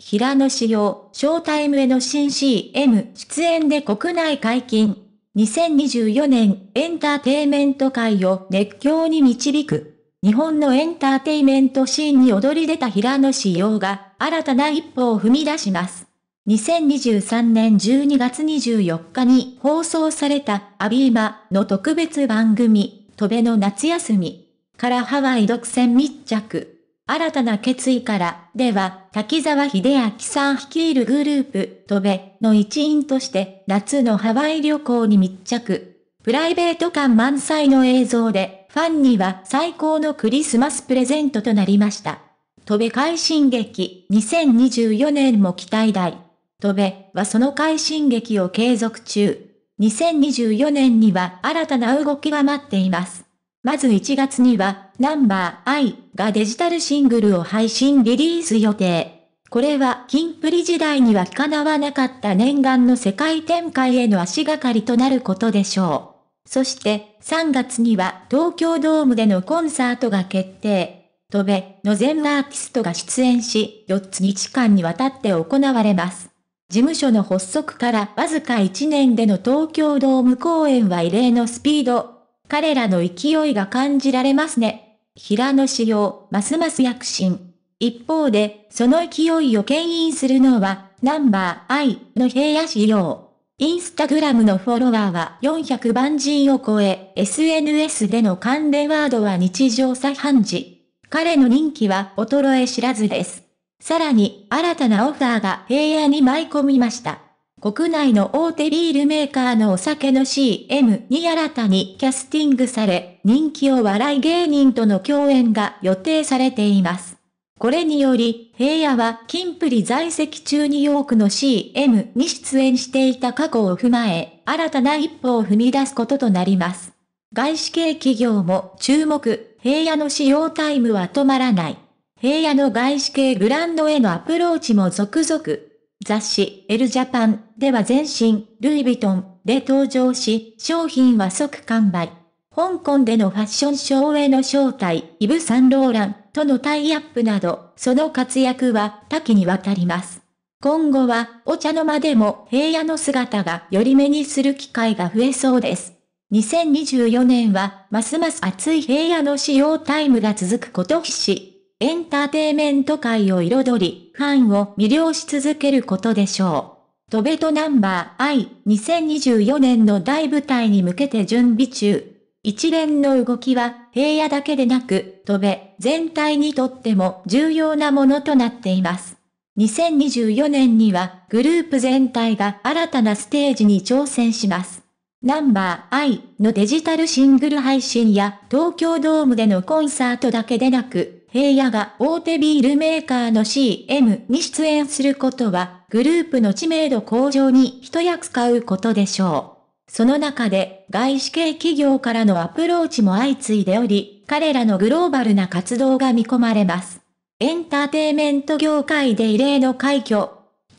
平野紫耀、ショータイムへの新 CM 出演で国内解禁。2024年エンターテイメント界を熱狂に導く。日本のエンターテイメントシーンに躍り出た平野紫耀が新たな一歩を踏み出します。2023年12月24日に放送されたアビーマの特別番組、飛べの夏休みからハワイ独占密着。新たな決意から、では、滝沢秀明さん率いるグループ、飛べ、の一員として、夏のハワイ旅行に密着。プライベート感満載の映像で、ファンには最高のクリスマスプレゼントとなりました。飛べ快進撃、2024年も期待大。飛べはその快進撃を継続中。2024年には新たな動きが待っています。まず1月には、ナンバー I がデジタルシングルを配信リリース予定。これは、キンプリ時代には叶わなかった念願の世界展開への足がかりとなることでしょう。そして、3月には東京ドームでのコンサートが決定。飛べの全アーティストが出演し、4つ日間にわたって行われます。事務所の発足からわずか1年での東京ドーム公演は異例のスピード。彼らの勢いが感じられますね。平野紫耀、ますます躍進。一方で、その勢いを牽引するのは、ナンバーアイの平野紫耀。インスタグラムのフォロワーは400万人を超え、SNS での関連ワードは日常茶飯事。彼の人気は衰え知らずです。さらに、新たなオファーが平野に舞い込みました。国内の大手ビールメーカーのお酒の CM に新たにキャスティングされ、人気お笑い芸人との共演が予定されています。これにより、平野は金プリ在籍中に多くの CM に出演していた過去を踏まえ、新たな一歩を踏み出すこととなります。外資系企業も注目、平野の使用タイムは止まらない。平野の外資系ブランドへのアプローチも続々。雑誌エルジャパンでは全身ルイ・ヴィトンで登場し、商品は即完売。香港でのファッションショーへの招待、イブ・サンローランとのタイアップなど、その活躍は多岐にわたります。今後はお茶の間でも平野の姿がより目にする機会が増えそうです。2024年はますます暑い平野の使用タイムが続くこと必至。エンターテイメント界を彩り、ファンを魅了し続けることでしょう。トベトナンバー I、2024年の大舞台に向けて準備中。一連の動きは、平野だけでなく、トベ全体にとっても重要なものとなっています。2024年には、グループ全体が新たなステージに挑戦します。ナンバー I のデジタルシングル配信や東京ドームでのコンサートだけでなく、平野が大手ビールメーカーの CM に出演することは、グループの知名度向上に一役買うことでしょう。その中で、外資系企業からのアプローチも相次いでおり、彼らのグローバルな活動が見込まれます。エンターテイメント業界で異例の快挙。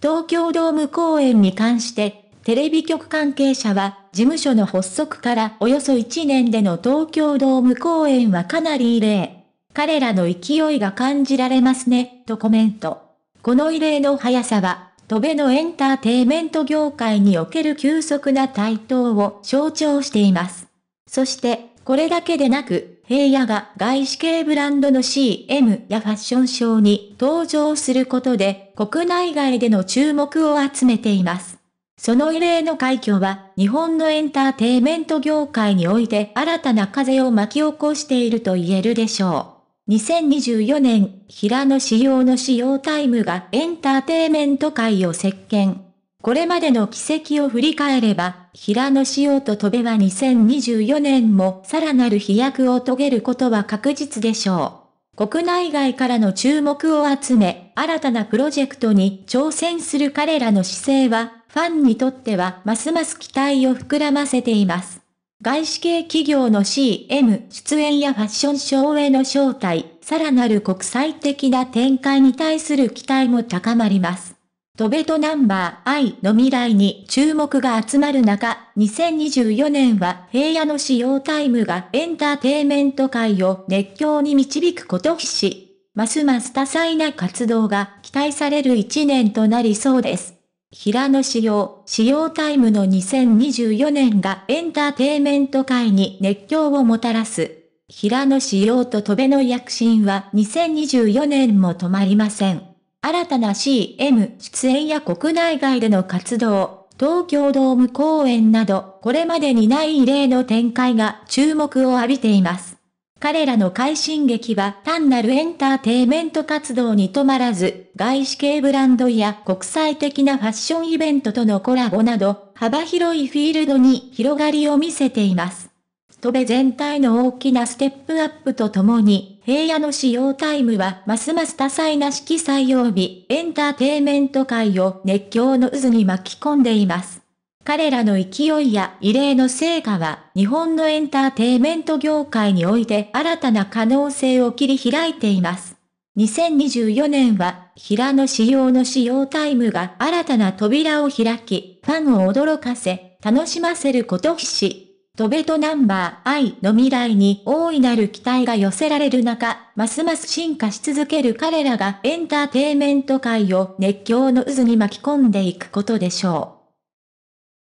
東京ドーム公演に関して、テレビ局関係者は、事務所の発足からおよそ1年での東京ドーム公演はかなり異例。彼らの勢いが感じられますね、とコメント。この異例の速さは、戸辺のエンターテイメント業界における急速な台頭を象徴しています。そして、これだけでなく、平野が外資系ブランドの CM やファッションショーに登場することで、国内外での注目を集めています。その異例の快挙は、日本のエンターテイメント業界において新たな風を巻き起こしていると言えるでしょう。2024年、平野仕様の使用タイムがエンターテイメント界を席巻。これまでの軌跡を振り返れば、平野仕様と飛べは2024年もさらなる飛躍を遂げることは確実でしょう。国内外からの注目を集め、新たなプロジェクトに挑戦する彼らの姿勢は、ファンにとってはますます期待を膨らませています。外資系企業の CM 出演やファッションショーへの招待、さらなる国際的な展開に対する期待も高まります。トベトナンバー I の未来に注目が集まる中、2024年は平野の使用タイムがエンターテイメント界を熱狂に導くこと必至。ますます多彩な活動が期待される一年となりそうです。平野紫耀、紫耀タイムの2024年がエンターテイメント界に熱狂をもたらす。平野紫耀と戸辺の躍進は2024年も止まりません。新たな CM 出演や国内外での活動、東京ドーム公演など、これまでにない異例の展開が注目を浴びています。彼らの快進撃は単なるエンターテイメント活動に止まらず、外資系ブランドや国際的なファッションイベントとのコラボなど、幅広いフィールドに広がりを見せています。トベ全体の大きなステップアップとともに、平野の使用タイムはますます多彩な色彩曜日、エンターテイメント界を熱狂の渦に巻き込んでいます。彼らの勢いや異例の成果は日本のエンターテイメント業界において新たな可能性を切り開いています。2024年は平野仕様の仕様タイムが新たな扉を開き、ファンを驚かせ、楽しませること必至。トベトナンバー I の未来に大いなる期待が寄せられる中、ますます進化し続ける彼らがエンターテイメント界を熱狂の渦に巻き込んでいくことでしょう。